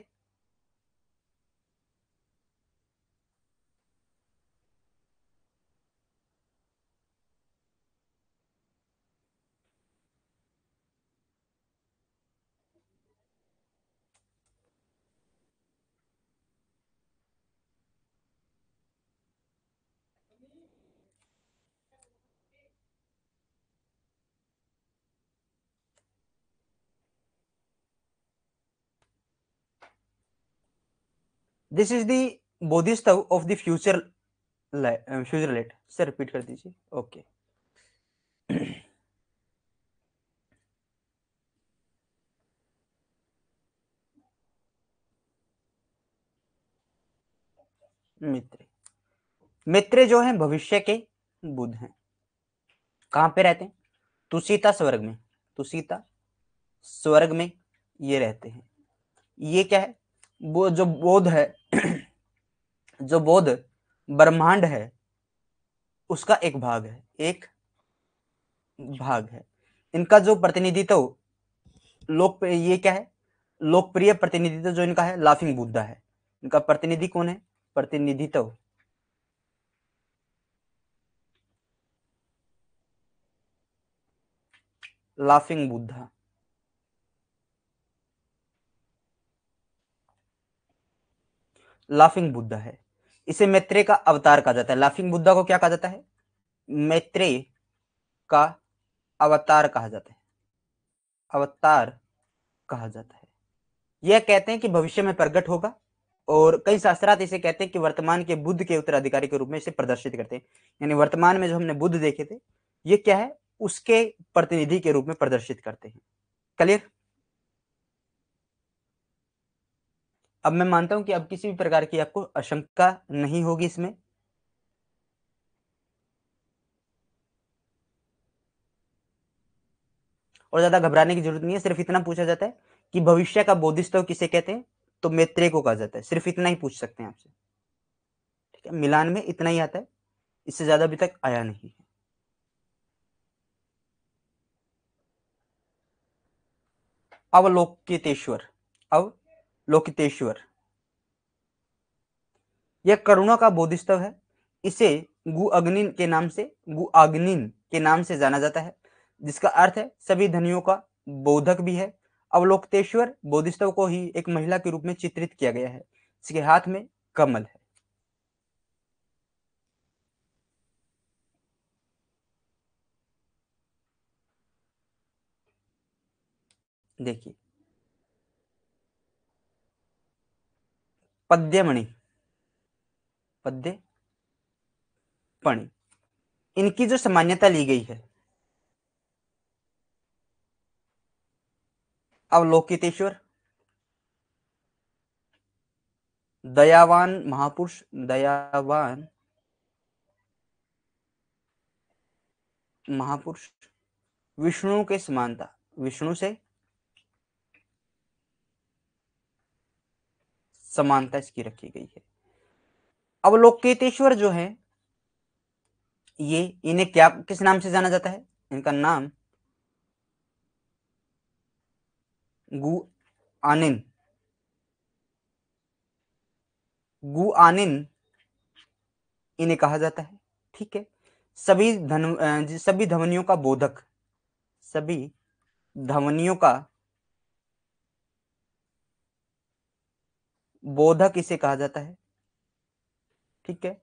this is the Bodhisattva of the future future let sir repeat कर दीजिए ओके मित्र मित्र जो है भविष्य के बुद्ध हैं कहां पे रहते हैं तुसीता स्वर्ग में तुसीता स्वर्ग में ये रहते हैं ये क्या है वो जो बोध है जो बोध ब्रह्मांड है उसका एक भाग है एक भाग है इनका जो प्रतिनिधित्व लोक ये क्या है लोकप्रिय प्रतिनिधित्व जो इनका है लाफिंग बुद्धा है इनका प्रतिनिधि कौन है प्रतिनिधित्व लाफिंग बुद्धा लाफिंग बुद्धा है इसे मैत्रेय का अवतार कहा जाता है लाफिंग बुद्धा को क्या कहा जाता है मैत्रेय का अवतार कहा जाता है अवतार कहा जाता है यह कहते हैं कि भविष्य में प्रकट होगा और कई शास्त्रार्थ इसे कहते हैं कि वर्तमान के बुद्ध के उत्तराधिकारी के रूप में इसे प्रदर्शित करते हैं यानी वर्तमान में जो हमने बुद्ध देखे थे ये क्या है उसके प्रतिनिधि के रूप में प्रदर्शित करते हैं क्लियर अब मैं मानता हूं कि अब किसी भी प्रकार की आपको आशंका नहीं होगी इसमें और ज्यादा घबराने की जरूरत नहीं है सिर्फ इतना पूछा जाता है कि भविष्य का बोधिस्तव किसे कहते हैं तो मैत्रेय को कहा जाता है सिर्फ इतना ही पूछ सकते हैं आपसे ठीक है मिलान में इतना ही आता है इससे ज्यादा अभी तक आया नहीं है अवलोकितेश्वर अव लोकितेश्वर यह करुणा का बोधिस्तव है इसे गु अग्निन के नाम से गु अग्निन के नाम से जाना जाता है जिसका अर्थ है सभी धनियों का बोधक भी है अवलोकतेश्वर बोधिस्तव को ही एक महिला के रूप में चित्रित किया गया है इसके हाथ में कमल है देखिए पद्यमणि पद्य पणि इनकी जो सामान्यता ली गई है अवलोकितेश्वर दयावान महापुरुष दयावान महापुरुष विष्णु के समानता विष्णु से समानता इसकी रखी गई है अब लोकेतेश्वर जो है ये इन्हें क्या किस नाम से जाना जाता है इनका नाम गु आनिन गु आनिन इन्हें कहा जाता है ठीक है सभी धन सभी ध्वनियों का बोधक सभी ध्वनियों का बोधक इसे कहा जाता है ठीक है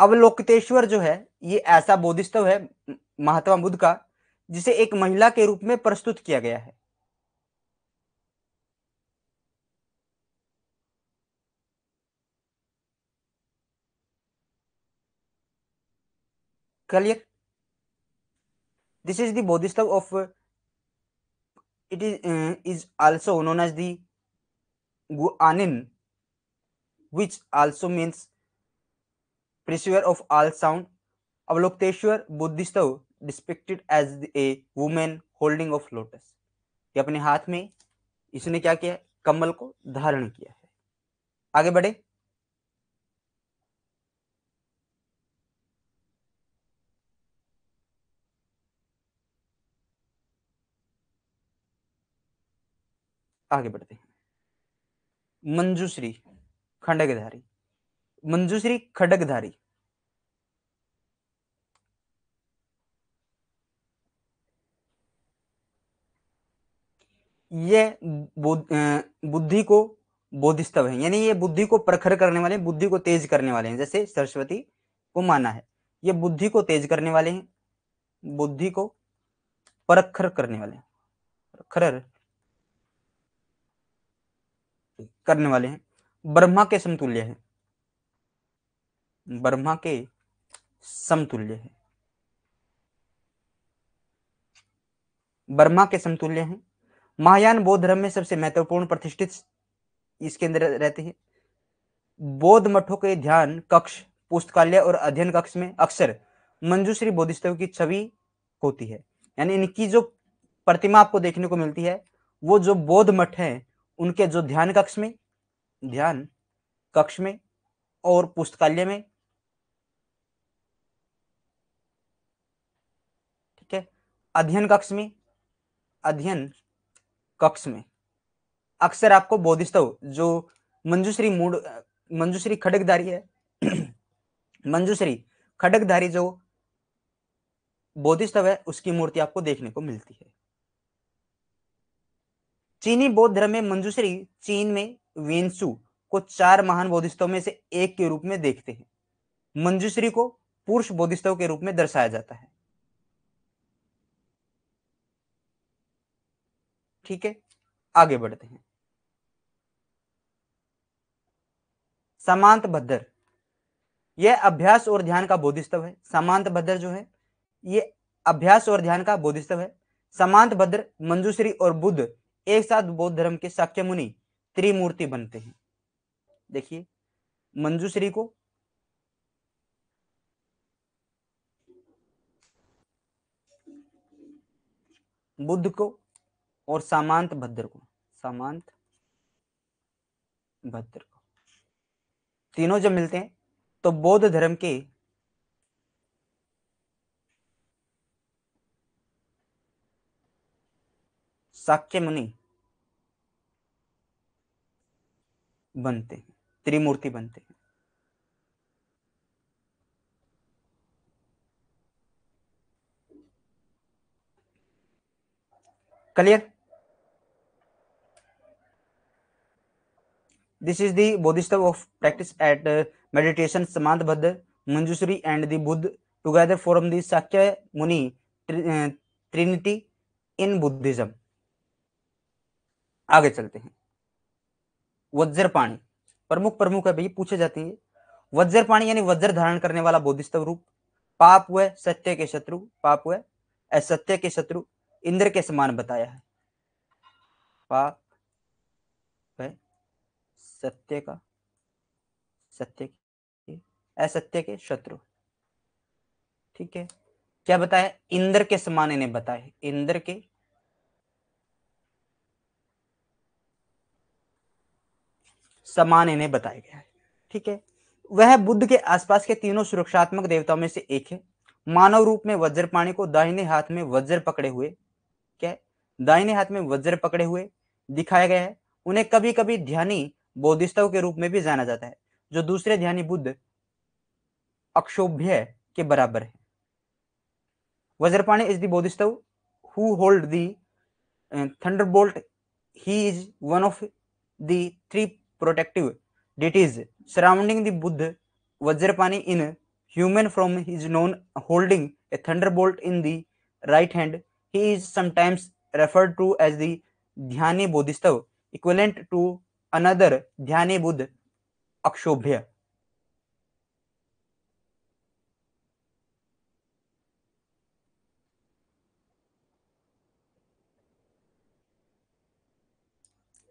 अवलोकितेश्वर जो है ये ऐसा बोधिस्तव है महात्मा बुद्ध का जिसे एक महिला के रूप में प्रस्तुत किया गया है clear this is Bodhisattva of it is is also known as दिन which also means pursuer of all sound. Avalokiteshvara Bodhisattva depicted as a women holding of lotus ये अपने हाथ में इसने क्या किया कमल को धारण किया है आगे बढ़े आगे बढ़ते हैं मंजूश्री खंडकधारी मंजूश्री खडकधारी ये बुद्धि को बोधिस्तव है यानी ये बुद्धि को प्रखर करने वाले बुद्धि को तेज करने वाले हैं जैसे सरस्वती को माना है ये बुद्धि को तेज करने वाले हैं बुद्धि को परखर करने वाले हैं खर करने वाले हैं ब्रह्मा के समतुल्य है ब्रह्मा के समतुल्य है ब्रह्मा के समतुल्य है महायान बौद्ध धर्म में सबसे महत्वपूर्ण प्रतिष्ठित इसके अंदर रहते हैं बौद्ध मठों के ध्यान कक्ष पुस्तकालय और अध्ययन कक्ष में अक्सर मंजूश्री बोधिस्तव की छवि होती है यानी इनकी जो प्रतिमा आपको देखने को मिलती है वो जो बौद्ध मठ है उनके जो ध्यान कक्ष में ध्यान कक्ष में और पुस्तकालय में ठीक है अध्ययन कक्ष में अध्ययन कक्ष में अक्सर आपको बोधिस्तव जो मंजूश्री मूड मंजूश्री खडकधारी है मंजूश्री खडकधारी जो बोधिस्तव है उसकी मूर्ति आपको देखने को मिलती है चीनी बौद्ध धर्म में मंजूश्री चीन में वेंसु को चार महान बोधिस्तों में से एक के रूप में देखते हैं मंजूश्री को पुरुष बोधिस्तों के रूप में दर्शाया जाता है ठीक है आगे बढ़ते हैं समांत भद्र यह अभ्यास और ध्यान का बोधिस्तव है समांत भद्र जो है यह अभ्यास और ध्यान का बोधिस्तव है समांत भद्र मंजूश्री और बुद्ध एक साथ बौद्ध धर्म के साक्ष्य मुनि त्रिमूर्ति बनते हैं देखिए मंजूश्री को बुद्ध को और सामांत भद्र को सामांत भद्र को तीनों जब मिलते हैं तो बौद्ध धर्म के साक्य मुनि बनते हैं त्रिमूर्ति बनते हैं clear this is the Bodhisattva of practice at meditation समाधबद्ध Manjushri and the Buddha together form the Shakya Muni trinity in Buddhism आगे चलते हैं वज्र पाणी प्रमुख प्रमुख है भाई पूछे जाती है वज्र पाणी यानी वज्र धारण करने वाला बोधिस्तव रूप पाप हुए सत्य के शत्रु पाप हुए असत्य के शत्रु इंद्र के समान बताया है पाप हुए सत्य का सत्य के असत्य के शत्रु ठीक है क्या बताया इंद्र के समान इन्हें बताया इंद्र के समान इन्हें बताया गया है ठीक है वह बुद्ध के आसपास के तीनों सुरक्षात्मक देवताओं में से एक है मानव रूप में वज्र पाणी को दाहिने हाथ में वज्र पकड़े हुए क्या दाहिने हाथ में वज्र पकड़े हुए दिखाया गया है उन्हें कभी कभी ध्यानी बोधिस्तव के रूप में भी जाना जाता है जो दूसरे ध्यानी बुद्ध अक्षोभ्य के बराबर है Vajrapani is the Bodhisattva who hold the thunderbolt he is one of the three protective deities is surrounding the Buddha Vajrapani in human from his known holding a thunderbolt in the right hand he is sometimes referred to as the Dhyani Bodhisattva equivalent to another Dhyani Buddha Akshobhya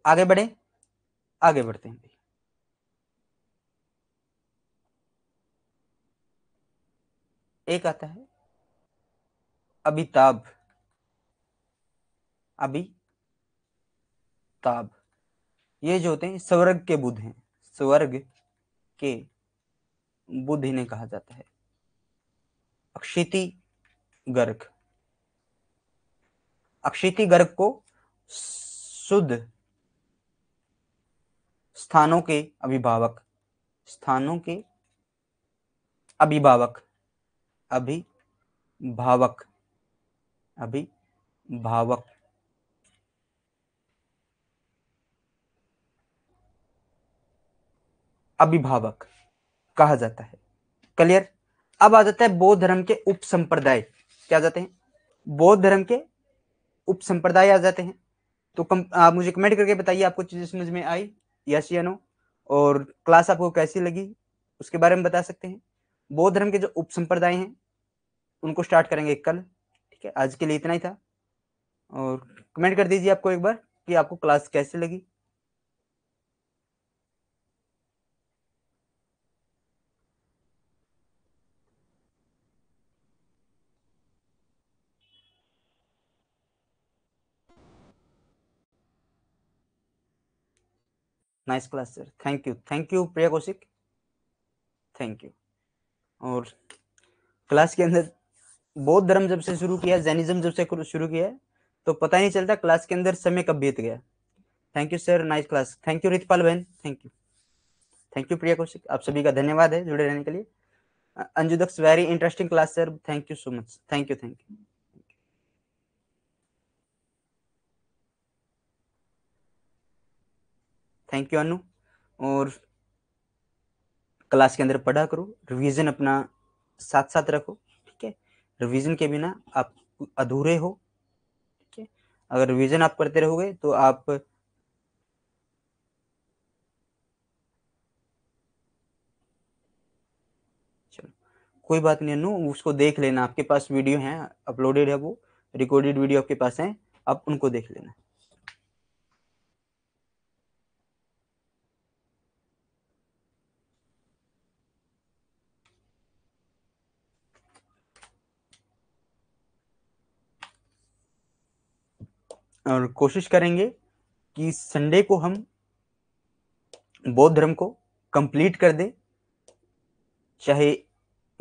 आगे बढ़े आगे बढ़ते हैं एक आता है अभिताभ अभी ताब ये जो होते हैं स्वर्ग के बुध हैं स्वर्ग के बुध इन्हें कहा जाता है अक्षिति गर्ग अक्षिति गर्ग को शुद्ध स्थानों के अभिभावक स्थानों के अभिभावक अभिभावक अभिभावक अभिभावक कहा जाता है क्लियर अब आ जाता है बौद्ध धर्म के उप संप्रदाय क्या जाते हैं बौद्ध धर्म के उप संप्रदाय आ जाते हैं तो कम, आप मुझे कमेंट करके बताइए आपको चीजें समझ में आई यस या और क्लास आपको कैसी लगी उसके बारे में बता सकते हैं बौद्ध धर्म के जो उप संप्रदाय हैं उनको स्टार्ट करेंगे कल ठीक है आज के लिए इतना ही था और कमेंट कर दीजिए आपको एक बार कि आपको क्लास कैसी लगी nice class sir thank you thank you Priya Kaushik thank you और क्लास के अंदर बौद्ध धर्म जब से शुरू किया जैनिज्म जब से शुरू किया तो पता नहीं चलता क्लास के अंदर समय कब बीत गया thank you sir nice class thank you Ritpal बहन thank you thank you Priya Kaushik आप सभी का धन्यवाद है जुड़े रहने के लिए अंजुदक्स very interesting class sir thank you so much thank you thank you thank you Anu और क्लास के अंदर पढ़ा करो रिवीजन अपना साथ साथ रखो ठीक है रिवीजन के बिना आप अधूरे हो ठीक है अगर रिवीजन आप करते रहोगे तो आप चलो कोई बात नहीं अनु उसको देख लेना आपके पास वीडियो है अपलोडेड है वो रिकॉर्डेड वीडियो आपके पास है आप उनको देख लेना और कोशिश करेंगे कि संडे को हम बौद्ध धर्म को कंप्लीट कर दें चाहे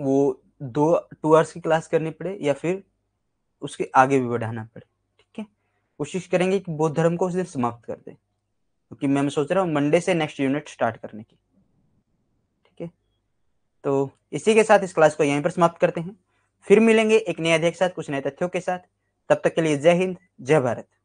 वो दो टू आवर्स की क्लास करनी पड़े या फिर उसके आगे भी बढ़ाना पड़े ठीक है कोशिश करेंगे कि बौद्ध धर्म को उस दिन समाप्त कर दें क्योंकि तो मैं सोच रहा हूँ मंडे से नेक्स्ट यूनिट स्टार्ट करने की ठीक है तो इसी के साथ इस क्लास को यहीं पर समाप्त करते हैं फिर मिलेंगे एक नए अध्याय के साथ कुछ नए तथ्यों के साथ तब तक के लिए जय हिंद जय भारत